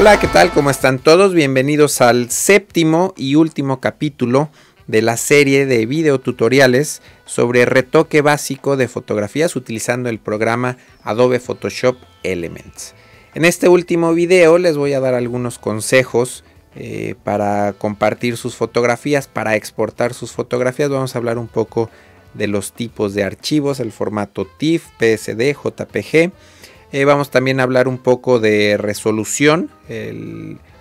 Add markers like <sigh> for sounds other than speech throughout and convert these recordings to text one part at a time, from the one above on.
Hola, ¿qué tal? ¿Cómo están todos? Bienvenidos al séptimo y último capítulo de la serie de videotutoriales sobre retoque básico de fotografías utilizando el programa Adobe Photoshop Elements. En este último video les voy a dar algunos consejos eh, para compartir sus fotografías, para exportar sus fotografías. Vamos a hablar un poco de los tipos de archivos, el formato TIFF, PSD, JPG eh, vamos también a hablar un poco de resolución,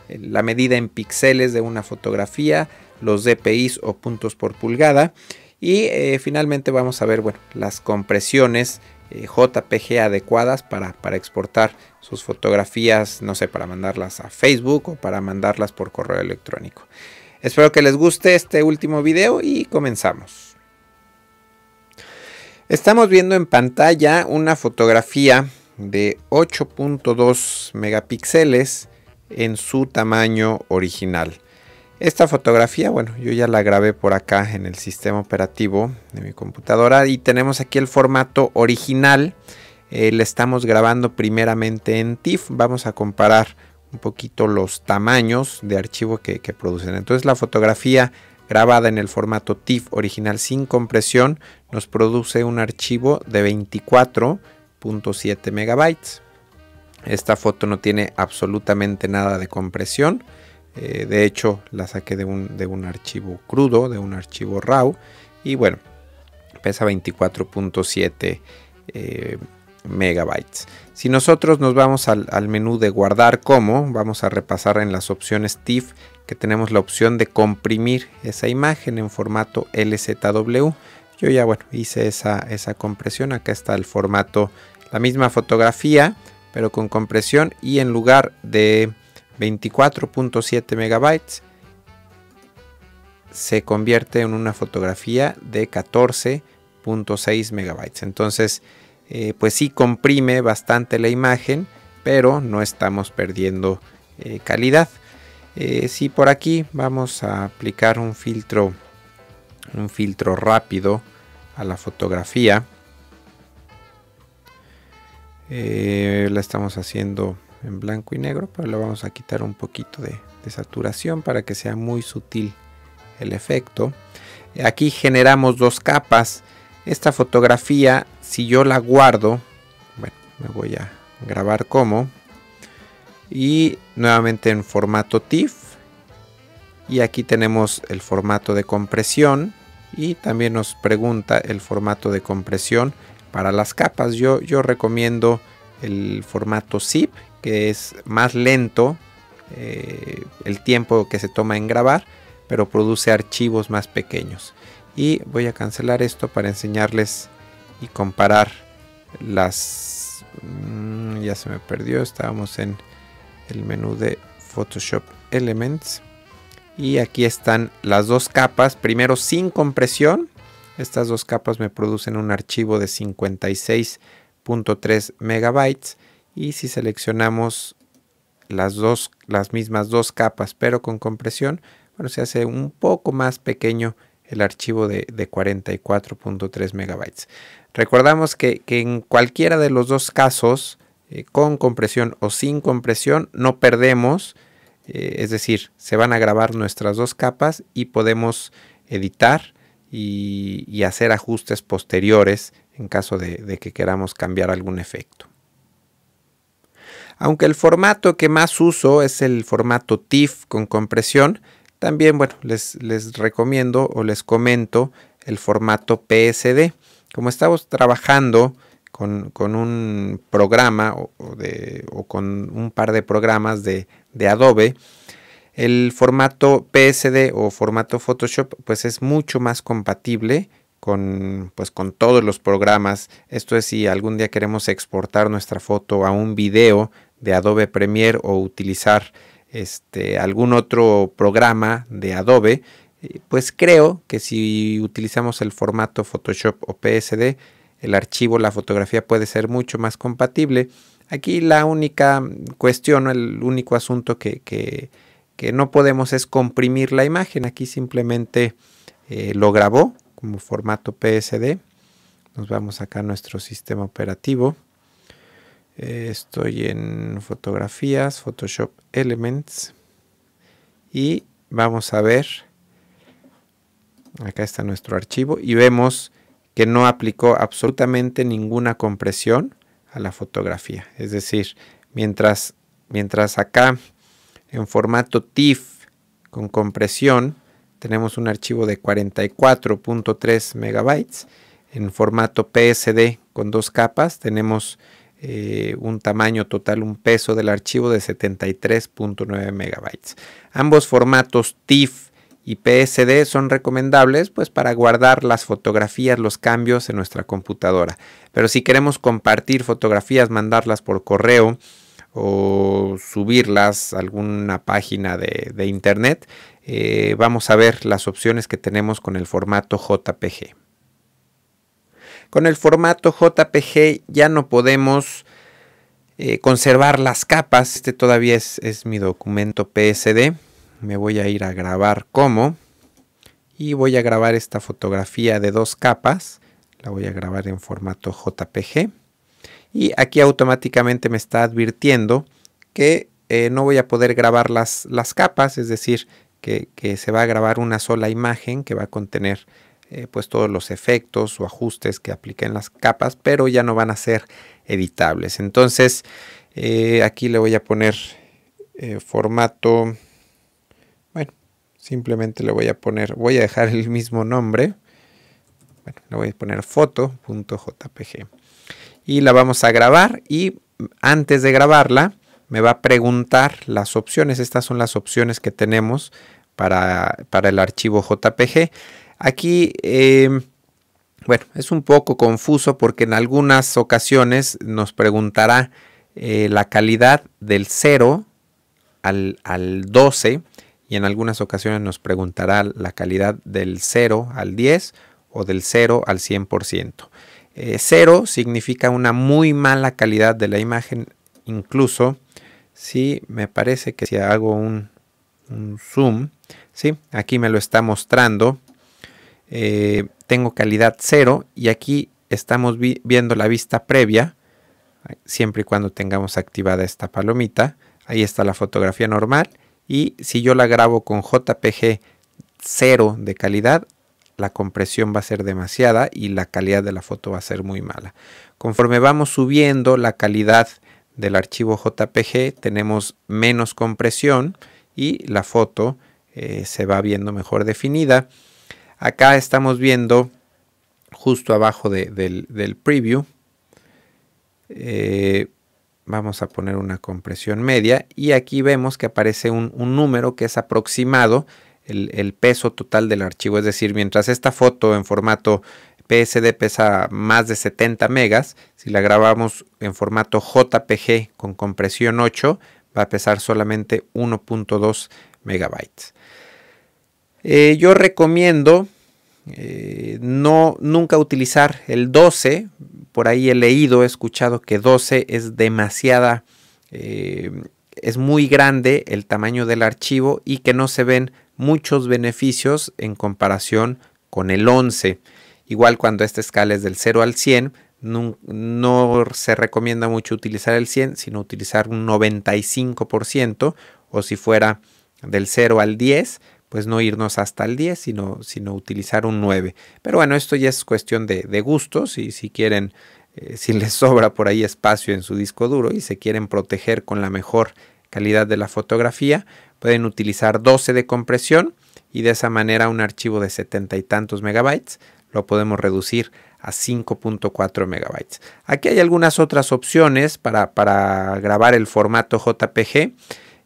la medida en píxeles de una fotografía, los DPIs o puntos por pulgada. Y eh, finalmente vamos a ver bueno, las compresiones eh, JPG adecuadas para, para, exportar sus fotografías, no sé, para mandarlas a Facebook o para mandarlas por correo electrónico. Espero que les guste este último video y comenzamos. Estamos viendo en pantalla una fotografía de 8.2 megapíxeles en su tamaño original. Esta fotografía, bueno, yo ya la grabé por acá en el sistema operativo de mi computadora y tenemos aquí el formato original. Eh, la le estamos grabando primeramente en TIFF. Vamos a comparar un poquito los tamaños de archivo que, que producen. Entonces la fotografía grabada en el formato TIFF original sin compresión nos produce un archivo de 24 7 megabytes. Esta foto no tiene absolutamente nada de compresión. Eh, de hecho, la saqué de un, de un archivo crudo, de un archivo RAW. Y bueno, pesa 24.7 eh, megabytes. Si nosotros nos vamos al, al, menú de guardar como, vamos a repasar en las opciones TIFF que tenemos la opción de comprimir esa imagen en formato LZW. Yo ya, bueno, hice esa, esa compresión. Acá está el formato, la misma fotografía, pero con compresión. Y en lugar de 24.7 megabytes, se convierte en una fotografía de 14.6 megabytes. Entonces, eh, pues sí comprime bastante la imagen, pero no estamos perdiendo eh, calidad. Eh, si por aquí vamos a aplicar un filtro, un filtro rápido a la fotografía. Eh, la estamos haciendo en blanco y negro, pero le vamos a quitar un poquito de, saturación para que sea muy sutil el efecto. Aquí generamos dos capas. Esta fotografía, si yo la guardo, me voy a grabar como. Y nuevamente en formato TIFF. Y aquí tenemos el formato de compresión y también nos pregunta el formato de compresión para las capas. Yo, yo recomiendo el formato zip que es más lento eh, el tiempo que se toma en grabar pero produce archivos más pequeños. Y voy a cancelar esto para enseñarles y comparar las... Mm, ya se me perdió, estábamos en el menú de Photoshop Elements. Y aquí están las dos capas, primero sin compresión. Estas dos capas me producen un archivo de 56.3 megabytes. Y si seleccionamos las, dos, las mismas dos capas pero con compresión, bueno, se hace un poco más pequeño el archivo de, 44.3 megabytes. Recordamos que, en cualquiera de los dos casos, eh, con compresión o sin compresión, no perdemos eh, es decir, se van a grabar nuestras dos capas y podemos editar y, hacer ajustes posteriores en caso de, que queramos cambiar algún efecto. Aunque el formato que más uso es el formato TIFF con compresión, también les, recomiendo o les comento el formato PSD. Como estamos trabajando con, un programa o, con un par de programas de, Adobe, el formato PSD o formato Photoshop pues es mucho más compatible con, pues, con todos los programas. Esto es si algún día queremos exportar nuestra foto a un video de Adobe Premiere o utilizar este, algún otro programa de Adobe, eh, pues creo que si utilizamos el formato Photoshop o PSD, el archivo, la fotografía puede ser mucho más compatible. Aquí la única cuestión, el único asunto que, no podemos es comprimir la imagen. Aquí simplemente eh, lo grabó como formato PSD. Nos vamos acá a nuestro sistema operativo. Eh, estoy en fotografías, Photoshop Elements. Y vamos a ver acá está nuestro archivo y vemos que no aplicó absolutamente ninguna compresión a la fotografía. Es decir, mientras, mientras acá en formato TIFF con compresión tenemos un archivo de 44.3 megabytes, en formato PSD con dos capas tenemos eh, un tamaño total, un peso del archivo de 73.9 megabytes. Ambos formatos TIFF y PSD son recomendables pues para guardar las fotografías, los cambios en nuestra computadora. Pero si queremos compartir fotografías, mandarlas por correo o subirlas a alguna página de, internet, eh, vamos a ver las opciones que tenemos con el formato JPG. Con el formato JPG ya no podemos eh, conservar las capas. Este todavía es mi documento PSD me voy a ir a grabar como y voy a grabar esta fotografía de dos capas. La voy a grabar en formato JPG y aquí automáticamente me está advirtiendo que eh, no voy a poder grabar las, las capas, es decir, que, se va a grabar una sola imagen que va a contener eh, pues todos los efectos o ajustes que apliquen las capas, pero ya no van a ser editables. Entonces, eh, aquí le voy a poner formato Simplemente le voy a poner, voy a dejar el mismo nombre. Bueno, le voy a poner foto.jpg. Y la vamos a grabar y antes de grabarla me va a preguntar las opciones. Estas son las opciones que tenemos para, el archivo JPG. Aquí... Em, bueno, es un poco confuso porque en algunas ocasiones nos preguntará eh, la calidad del 0 al, al 12 y en algunas ocasiones nos preguntará la calidad del 0 al 10 o del 0 al 100%. Eh, 0 significa una muy mala calidad de la imagen, incluso si me parece que si hago un, zoom, ¿sí? aquí me lo está mostrando, eh, tengo calidad 0 y aquí estamos viendo la vista previa, siempre y cuando tengamos activada esta palomita, ahí está la fotografía normal y si yo la grabo con JPG 0 de calidad, la compresión va a ser demasiada y la calidad de la foto va a ser muy mala. Conforme vamos subiendo la calidad del archivo JPG, tenemos menos compresión y la foto eh, se va viendo mejor definida. Acá estamos viendo justo abajo del, preview. Eh, vamos a poner una compresión media y aquí vemos que aparece un, número que es aproximado el, peso total del archivo, es decir, mientras esta foto en formato PSD pesa más de 70 megas, si la grabamos en formato JPG con compresión 8, va a pesar solamente 1.2 megabytes. Eh, yo recomiendo eh, no, nunca utilizar el 12. Por ahí he leído, he escuchado que 12 es demasiada, eh, es muy grande el tamaño del archivo y que no se ven muchos beneficios en comparación con el 11. Igual cuando esta escala es del 0 al 100, no se recomienda mucho utilizar el 100, sino utilizar un 95%, o si fuera del 0 al 10, pues no irnos hasta el 10, sino, sino utilizar un 9. Pero bueno, esto ya es cuestión de, gusto. gustos y si quieren, eh, si les <laughs> sobra por ahí espacio en su disco duro y se quieren proteger con la mejor calidad de la fotografía, pueden utilizar 12 de compresión y de esa manera un archivo de setenta y tantos megabytes lo podemos reducir a 5.4 megabytes. Aquí hay algunas otras opciones para, grabar el formato JPG.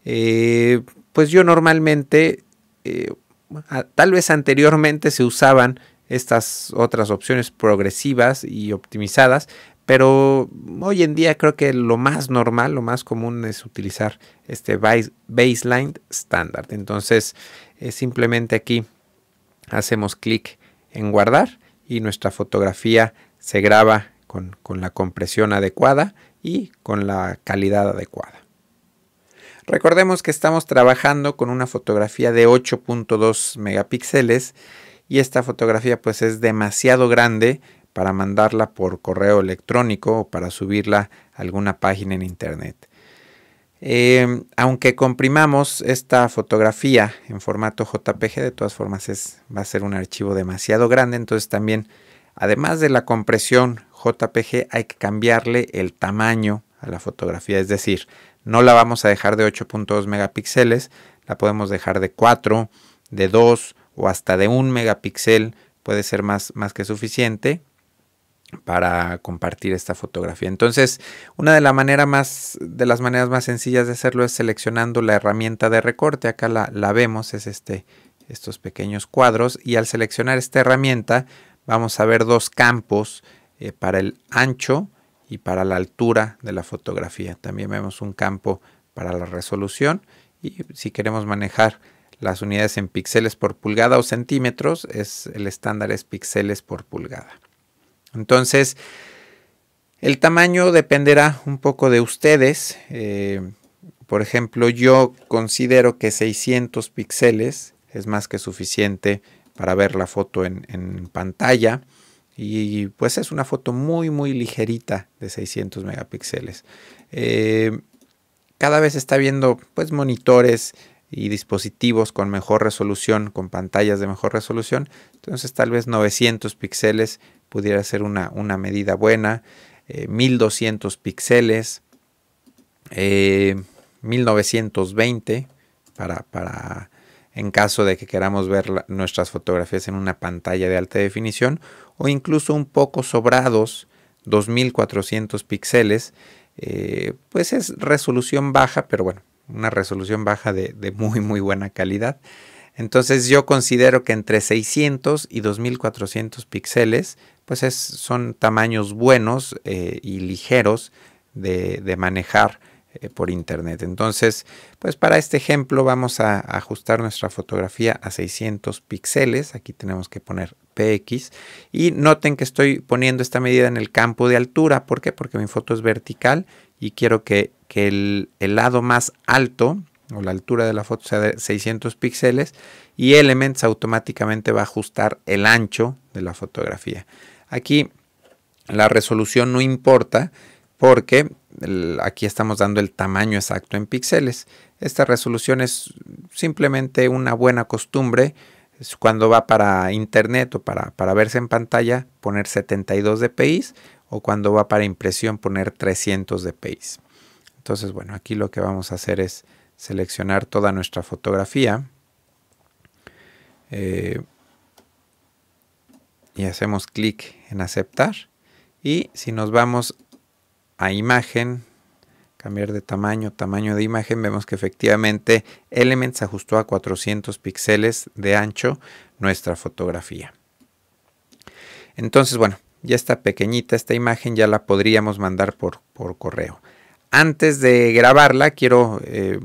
Eh, pues yo normalmente eh, tal vez anteriormente se usaban estas otras opciones progresivas y optimizadas, pero hoy en día creo que lo más normal, lo más común es utilizar este baseline standard. Entonces, eh, simplemente aquí hacemos clic en guardar y nuestra fotografía se graba con la compresión adecuada y con la calidad adecuada. Recordemos que estamos trabajando con una fotografía de 8.2 megapíxeles y esta fotografía pues es demasiado grande para mandarla por correo electrónico o para subirla a alguna página en internet. Em, aunque comprimamos esta fotografía en formato JPG, de todas formas es, va a ser un archivo demasiado grande, entonces también, además de la compresión JPG, hay que cambiarle el tamaño a la fotografía, es decir, no la vamos a dejar de 8.2 megapíxeles, la podemos dejar de 4, de 2 o hasta de 1 megapíxel, puede ser más, más que suficiente para compartir esta fotografía. Entonces, una de, las maneras más sencillas de hacerlo es seleccionando la herramienta de recorte. Acá la, vemos, es este, estos pequeños cuadros. Y al seleccionar esta herramienta, vamos a ver dos campos eh, para el ancho y para la altura de la fotografía. También vemos un campo para la resolución y si queremos manejar las unidades en píxeles por pulgada o centímetros, es, el estándar es píxeles por pulgada. Entonces, el tamaño dependerá un poco de ustedes. Eh, por ejemplo, yo considero que 600 píxeles es más que suficiente para ver la foto en pantalla. Y pues es una foto muy, muy ligerita de 600 megapíxeles. Eh, cada vez está viendo pues monitores y dispositivos con mejor resolución, con pantallas de mejor resolución. Entonces tal vez 900 píxeles pudiera ser una, medida buena. 1200 eh, píxeles. 1920 eh, para en caso de que queramos ver nuestras fotografías en una pantalla de alta definición o incluso un poco sobrados 2400 píxeles, eh, pues es resolución baja, pero bueno, una resolución baja de, muy muy buena calidad. Entonces yo considero que entre 600 y 2400 píxeles, pues es, son tamaños buenos eh, y ligeros de manejar eh, por internet. Entonces, pues para este ejemplo vamos a ajustar nuestra fotografía a 600 píxeles. Aquí tenemos que poner px y noten que estoy poniendo esta medida en el campo de altura. ¿Por Porque mi foto es vertical y quiero que, que el, el lado más alto o la altura de la foto sea de 600 píxeles y Elements automáticamente va a ajustar el ancho de la fotografía. Aquí la resolución no importa, porque aquí estamos dando el tamaño exacto en píxeles. Esta resolución es simplemente una buena costumbre cuando va para internet o para, para verse en pantalla poner 72 dpi o cuando va para impresión poner 300 dpi. Entonces bueno, aquí lo que vamos a hacer es seleccionar toda nuestra fotografía eh, y hacemos clic en aceptar y si nos vamos a imagen, cambiar de tamaño, tamaño de imagen, vemos que efectivamente Elements ajustó a 400 píxeles de ancho nuestra fotografía. Entonces, bueno, ya está pequeñita esta imagen, ya la podríamos mandar por, por correo. Antes de grabarla, quiero, eh,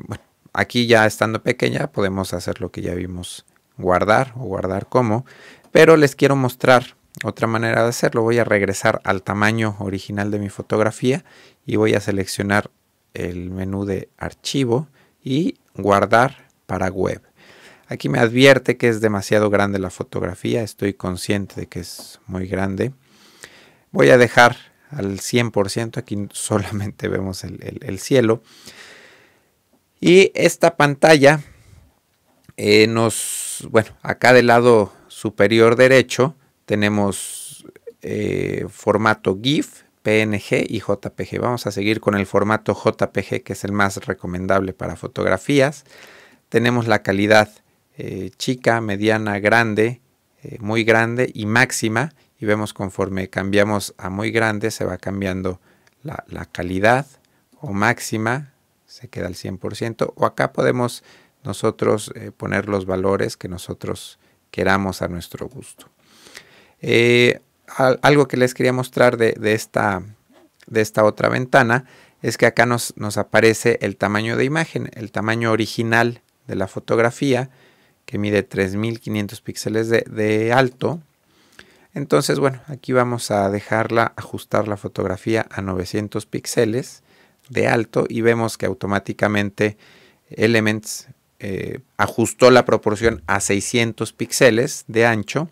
aquí ya estando pequeña, podemos hacer lo que ya vimos, guardar o guardar como, pero les quiero mostrar otra manera de hacerlo, voy a regresar al tamaño original de mi fotografía y voy a seleccionar el menú de archivo y guardar para web. Aquí me advierte que es demasiado grande la fotografía, estoy consciente de que es muy grande. Voy a dejar al 100%, aquí <laughs> solamente vemos el, cielo. Y esta pantalla eh, nos, bueno, acá del lado superior derecho tenemos eh, formato GIF, PNG y JPG. Vamos a seguir con el formato JPG, que es el más recomendable para fotografías. Tenemos la calidad eh, chica, mediana, grande, eh, muy grande y máxima. Y vemos conforme cambiamos a muy grande, se va cambiando la, calidad o máxima, se queda al 100%. O acá podemos nosotros poner los valores que nosotros queramos a nuestro gusto. Eh, algo que les quería mostrar de, esta, de, esta, otra ventana es que acá nos, aparece el tamaño de imagen, el tamaño original de la fotografía que mide 3500 píxeles de, alto. Entonces, bueno, aquí vamos a dejarla, ajustar la fotografía a 900 píxeles de alto y vemos que automáticamente Elements eh, ajustó la proporción a 600 píxeles de ancho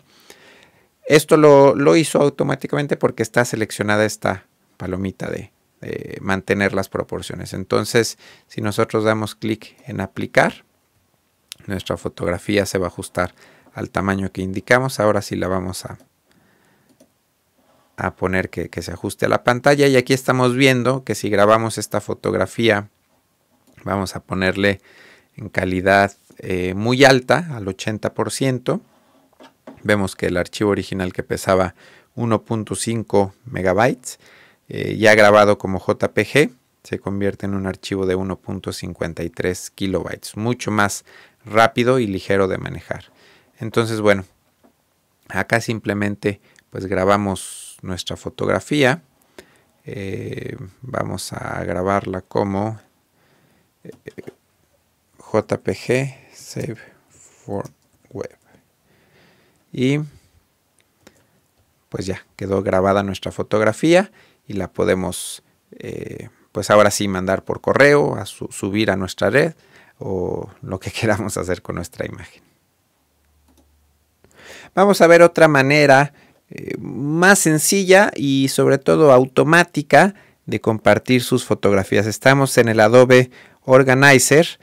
esto lo, hizo automáticamente porque está seleccionada esta palomita de, mantener las proporciones. Entonces, si nosotros damos clic en aplicar, nuestra fotografía se va a ajustar al tamaño que indicamos. Ahora sí la vamos a, a poner que, se ajuste a la pantalla. Y aquí estamos viendo que si grabamos esta fotografía, vamos a ponerle en calidad eh, muy alta, al 80%. Vemos que el archivo original que pesaba 1.5 megabytes, eh, ya grabado como JPG, se convierte en un archivo de 1.53 kilobytes, mucho más rápido y ligero de manejar. Entonces, bueno, acá simplemente pues grabamos nuestra fotografía. Eh, vamos a grabarla como eh, JPG Save for y pues ya quedó grabada nuestra fotografía y la podemos eh, pues ahora sí mandar por correo, a subir a nuestra red o lo que <laughs> queramos hacer con nuestra imagen. Vamos a ver otra manera eh, más sencilla y sobre todo automática de compartir sus fotografías. Estamos en el Adobe Organizer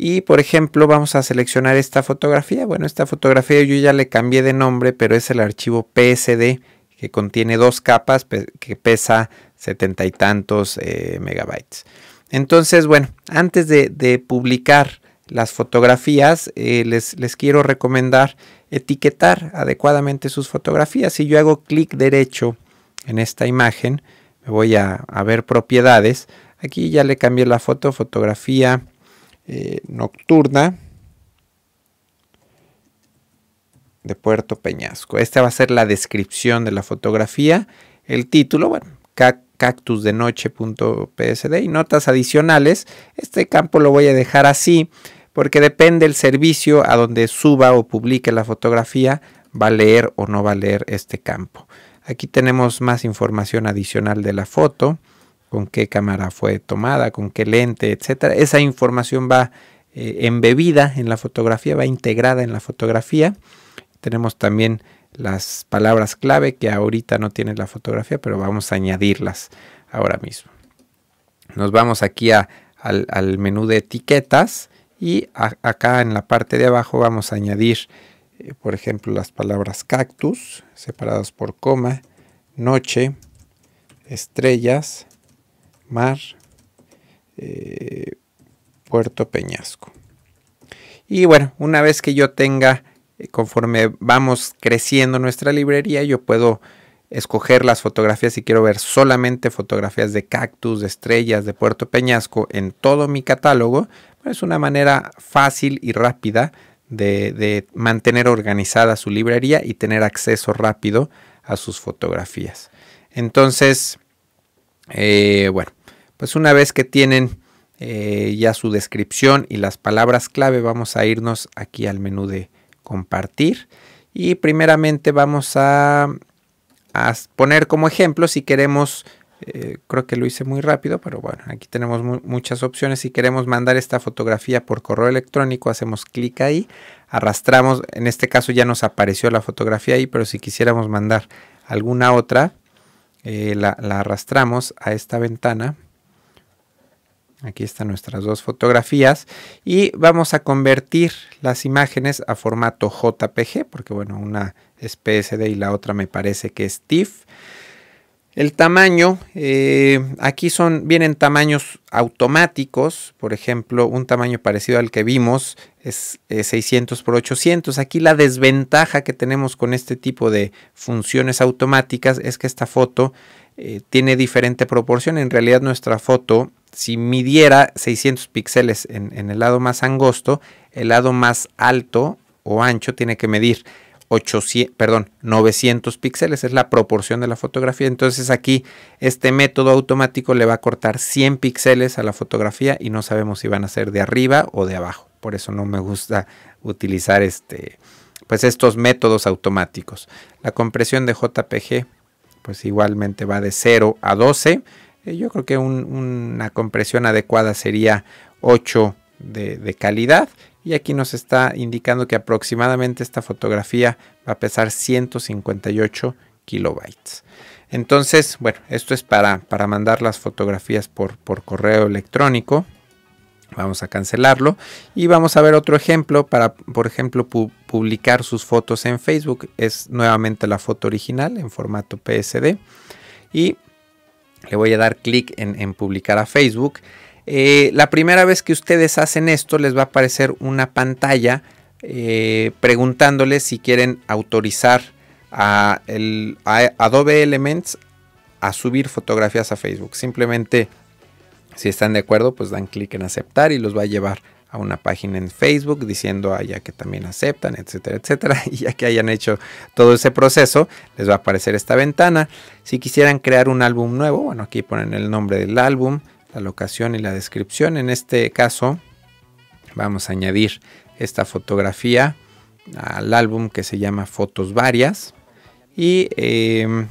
y por ejemplo, vamos a seleccionar esta fotografía. Bueno, esta fotografía yo ya le cambié de nombre, pero es el archivo PSD que contiene dos capas que pesa setenta y tantos eh, megabytes. Entonces, bueno, antes de, publicar las fotografías, eh, les, les, quiero recomendar etiquetar adecuadamente sus fotografías. Si yo hago clic derecho en esta imagen, me voy a, a ver propiedades. Aquí ya le cambié la foto, fotografía, eh, nocturna de Puerto Peñasco. Esta va a ser la descripción de la fotografía, el título, bueno, cactusdenoche.psd y notas adicionales. Este campo lo voy a dejar así porque depende el servicio a donde suba o publique la fotografía, va a leer o no va a leer este campo. Aquí tenemos más información adicional de la foto con qué cámara fue tomada, con qué lente, etcétera. Esa información va eh, embebida en la fotografía, va integrada en la fotografía. Tenemos también las palabras clave que ahorita no tiene la fotografía, pero vamos a añadirlas ahora mismo. Nos vamos aquí al, menú de etiquetas y acá en la parte de abajo vamos a añadir, eh, por ejemplo, las palabras cactus, separadas por coma, noche, estrellas, Mar, eh, Puerto Peñasco. Y bueno, una vez que yo tenga, eh, conforme vamos creciendo nuestra librería, yo puedo escoger las fotografías si quiero ver solamente fotografías de cactus, de estrellas, de Puerto Peñasco en todo mi catálogo. Es una manera fácil y rápida de, mantener organizada su librería y tener acceso rápido a sus fotografías. Entonces, eh, bueno, pues una vez que tienen eh, ya su descripción y las palabras clave, vamos a irnos aquí al menú de compartir. Y primeramente vamos a, poner como ejemplo si queremos, eh, creo que lo hice muy rápido, pero bueno, aquí tenemos muchas opciones. Si queremos mandar esta fotografía por correo electrónico, hacemos clic ahí, arrastramos, en este caso ya nos apareció la fotografía ahí, pero si quisiéramos mandar alguna otra, eh, la, la arrastramos a esta ventana Aquí están nuestras dos fotografías y vamos a convertir las imágenes a formato JPG porque bueno, una es PSD y la otra me parece que es TIFF. El tamaño, eh, aquí son, vienen tamaños automáticos, por ejemplo, un tamaño parecido al que vimos es 600 eh, por 800. Aquí la desventaja que tenemos con este tipo de funciones automáticas es que esta foto eh, tiene diferente proporción. En realidad nuestra foto, si midiera 600 píxeles en, en, el lado más angosto, el lado más alto o ancho tiene que medir 800, perdón, 900 píxeles, es la proporción de la fotografía. Entonces aquí este método automático le va a cortar 100 píxeles a la fotografía y no sabemos si van a ser de arriba o de abajo. Por eso no me gusta utilizar este, pues estos métodos automáticos. La compresión de JPG pues igualmente va de 0 a 12. Eh, yo creo que una compresión adecuada sería 8 de, calidad. Y aquí nos está indicando que aproximadamente esta fotografía va a pesar 158 kilobytes. Entonces, bueno, esto es para, para mandar las fotografías por, por correo electrónico. Vamos a cancelarlo y vamos a ver otro ejemplo para, por ejemplo, publicar sus fotos en Facebook. Es nuevamente la foto original en formato PSD y le voy a dar clic en, publicar a Facebook. Eh, la primera vez que ustedes hacen esto les va a aparecer una pantalla eh, preguntándoles si quieren autorizar a Adobe Elements a subir fotografías a Facebook. Simplemente si están de acuerdo, pues dan clic en aceptar y los va a llevar a una página en Facebook diciendo allá que también aceptan, etcétera, etcétera. <laughs> Y ya que hayan hecho todo ese proceso, les va a aparecer esta ventana. Si quisieran crear un álbum nuevo, bueno, aquí ponen el nombre del álbum, la locación y la descripción. En este caso, vamos a añadir esta fotografía al álbum que se llama Fotos Varias. Y em,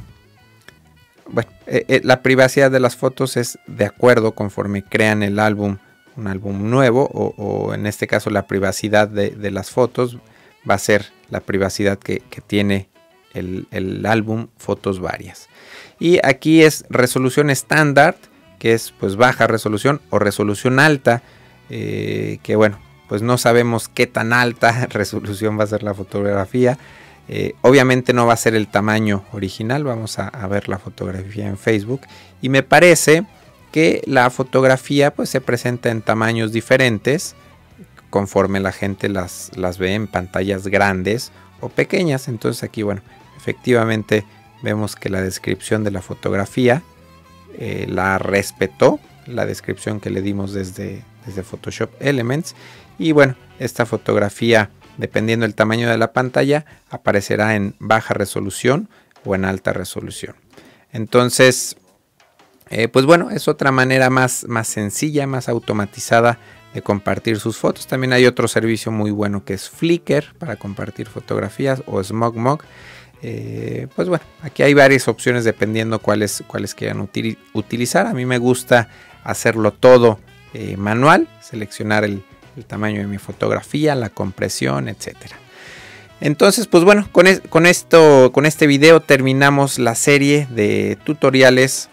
bueno, eh, eh, la privacidad de las fotos es de acuerdo conforme crean el álbum, un álbum nuevo, o, en este caso la privacidad de, las fotos va a ser la privacidad que, tiene el, álbum Fotos Varias. Y aquí es resolución estándar, que es pues baja resolución o resolución alta, eh, que bueno, pues no sabemos qué tan alta <laughs> resolución va a ser la fotografía. Eh, obviamente no va a ser el tamaño original, vamos a, ver la fotografía en Facebook. Y me parece que la fotografía pues, se presenta en tamaños diferentes conforme la gente las, las ve en pantallas grandes o pequeñas. Entonces aquí, bueno, efectivamente vemos que la descripción de la fotografía eh, la respetó, la descripción que le dimos desde, desde Photoshop Elements. Y bueno, esta fotografía Dependiendo del tamaño de la pantalla, aparecerá en baja resolución o en alta resolución. Entonces, eh, pues bueno, es otra manera más, más sencilla, más automatizada de compartir sus fotos. También hay otro servicio muy bueno que es Flickr para compartir fotografías o SmogMog. Eh, pues bueno, aquí hay varias opciones dependiendo cuáles, cuáles quieran utilizar. A mí me gusta hacerlo todo eh, manual, seleccionar el, el tamaño de mi fotografía, la compresión, etcétera. Entonces, pues bueno, con, esto, con este video terminamos la serie de tutoriales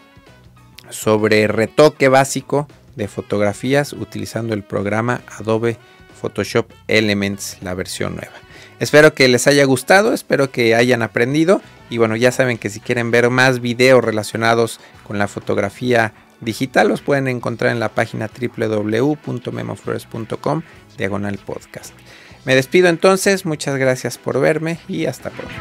sobre retoque básico de fotografías utilizando el programa Adobe Photoshop Elements, la versión nueva. Espero que les haya gustado, espero que hayan aprendido y bueno, ya saben que si quieren ver más videos relacionados con la fotografía digital los pueden encontrar en la página www.memoflores.com diagonal podcast. Me despido entonces, muchas gracias por verme y hasta pronto.